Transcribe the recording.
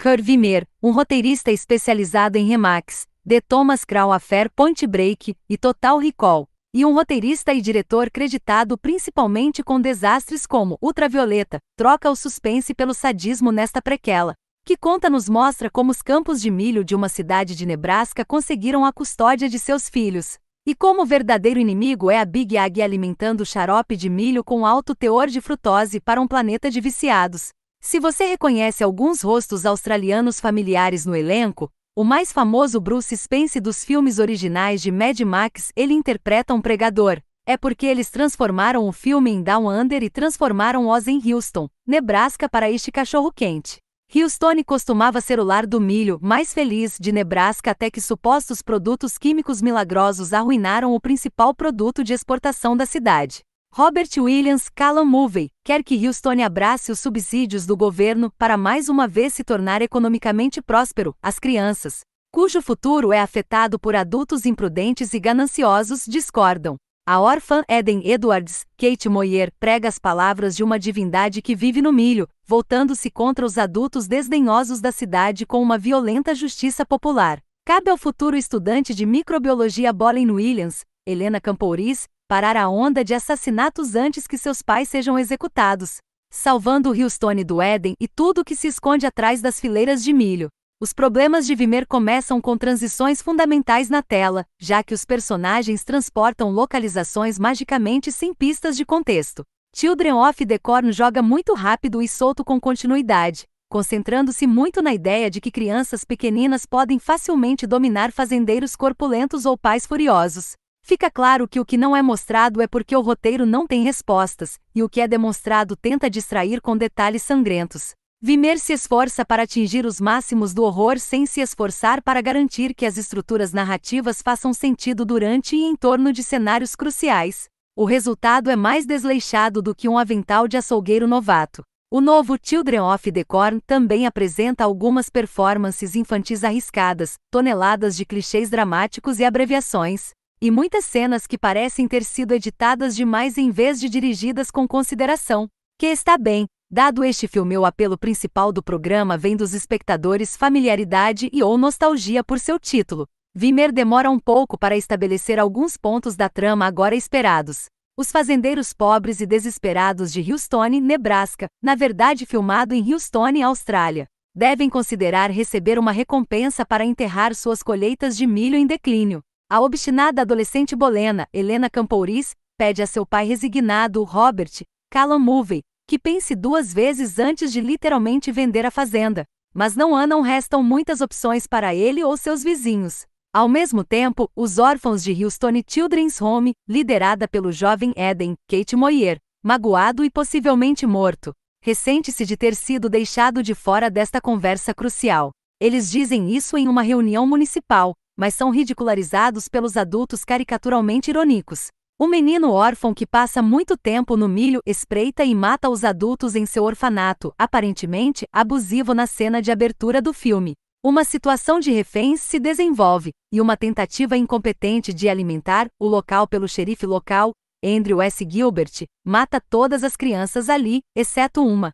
Curvimer, um roteirista especializado em Remax, de Thomas Crown Affair Point Break e Total Recall, e um roteirista e diretor creditado principalmente com desastres como Ultravioleta, troca o suspense pelo sadismo nesta prequela, que conta nos mostra como os campos de milho de uma cidade de Nebraska conseguiram a custódia de seus filhos. E como o verdadeiro inimigo é a Big Ag alimentando xarope de milho com alto teor de frutose para um planeta de viciados. Se você reconhece alguns rostos australianos familiares no elenco, o mais famoso Bruce Spence dos filmes originais de Mad Max, ele interpreta um pregador. É porque eles transformaram o filme em Down Under e transformaram Oz em Houston, Nebraska para este cachorro-quente. Houston costumava ser o lar do milho mais feliz de Nebraska até que supostos produtos químicos milagrosos arruinaram o principal produto de exportação da cidade. Robert Williams Callum Mulvey quer que Houston abrace os subsídios do governo para mais uma vez se tornar economicamente próspero, as crianças, cujo futuro é afetado por adultos imprudentes e gananciosos, discordam. A órfã Eden Edwards, Kate Moyer, prega as palavras de uma divindade que vive no milho, voltando-se contra os adultos desdenhosos da cidade com uma violenta justiça popular. Cabe ao futuro estudante de microbiologia Bolin Williams, Helena Campouris, parar a onda de assassinatos antes que seus pais sejam executados, salvando o Houston do Éden e tudo o que se esconde atrás das fileiras de milho. Os problemas de Vimer começam com transições fundamentais na tela, já que os personagens transportam localizações magicamente sem pistas de contexto. Children of the Corn joga muito rápido e solto com continuidade, concentrando-se muito na ideia de que crianças pequeninas podem facilmente dominar fazendeiros corpulentos ou pais furiosos, Fica claro que o que não é mostrado é porque o roteiro não tem respostas, e o que é demonstrado tenta distrair com detalhes sangrentos. Vimer se esforça para atingir os máximos do horror sem se esforçar para garantir que as estruturas narrativas façam sentido durante e em torno de cenários cruciais. O resultado é mais desleixado do que um avental de açougueiro novato. O novo Children of the Corn também apresenta algumas performances infantis arriscadas, toneladas de clichês dramáticos e abreviações e muitas cenas que parecem ter sido editadas demais em vez de dirigidas com consideração. Que está bem, dado este filme, o apelo principal do programa vem dos espectadores familiaridade e ou nostalgia por seu título. Vimer demora um pouco para estabelecer alguns pontos da trama agora esperados. Os fazendeiros pobres e desesperados de Houston, Nebraska, na verdade filmado em Houston, Austrália, devem considerar receber uma recompensa para enterrar suas colheitas de milho em declínio. A obstinada adolescente bolena, Helena Campouris, pede a seu pai resignado, Robert, Callum Mulvey, que pense duas vezes antes de literalmente vender a fazenda. Mas não há não restam muitas opções para ele ou seus vizinhos. Ao mesmo tempo, os órfãos de Houston Children's Home, liderada pelo jovem Eden, Kate Moyer, magoado e possivelmente morto, ressente-se de ter sido deixado de fora desta conversa crucial. Eles dizem isso em uma reunião municipal, mas são ridicularizados pelos adultos caricaturalmente irônicos. O menino órfão que passa muito tempo no milho espreita e mata os adultos em seu orfanato, aparentemente abusivo na cena de abertura do filme. Uma situação de reféns se desenvolve, e uma tentativa incompetente de alimentar o local pelo xerife local, Andrew S. Gilbert, mata todas as crianças ali, exceto uma.